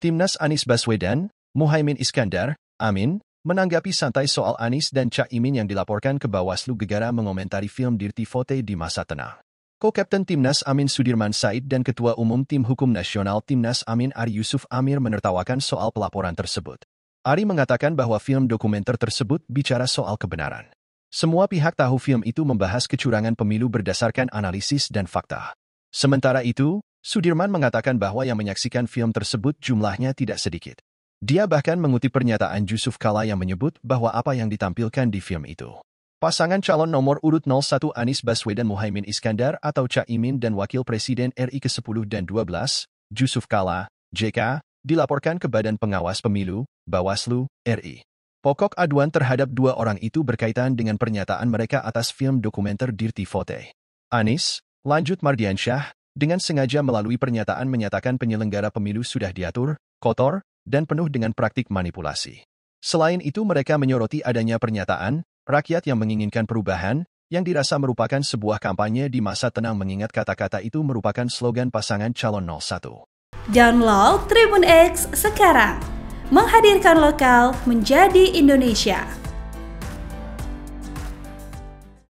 Timnas Anies Baswedan, Muhaimin Iskandar, Amin, menanggapi santai soal Anies dan Caimin yang dilaporkan ke Bawaslu gegara mengomentari film Dirty Fote di masa tenang. co captain Timnas Amin Sudirman Said dan Ketua Umum Tim Hukum Nasional Timnas Amin Ari Yusuf Amir menertawakan soal pelaporan tersebut. Ari mengatakan bahwa film dokumenter tersebut bicara soal kebenaran. Semua pihak tahu film itu membahas kecurangan pemilu berdasarkan analisis dan fakta. Sementara itu, Sudirman mengatakan bahwa yang menyaksikan film tersebut jumlahnya tidak sedikit. Dia bahkan mengutip pernyataan Yusuf Kala yang menyebut bahwa apa yang ditampilkan di film itu Pasangan calon nomor urut 01 Anies Baswedan Muhaimin Iskandar atau Caimin dan Wakil Presiden RI ke-10 dan 12, Yusuf Kala, JK, dilaporkan ke Badan Pengawas Pemilu, Bawaslu, RI. Pokok aduan terhadap dua orang itu berkaitan dengan pernyataan mereka atas film dokumenter Dirti Fote. Anis, lanjut Mardiansyah, dengan sengaja melalui pernyataan menyatakan penyelenggara pemilu sudah diatur, kotor, dan penuh dengan praktik manipulasi. Selain itu mereka menyoroti adanya pernyataan, rakyat yang menginginkan perubahan, yang dirasa merupakan sebuah kampanye di masa tenang mengingat kata-kata itu merupakan slogan pasangan calon 01. Download Tribun X sekarang. Menghadirkan lokal menjadi Indonesia.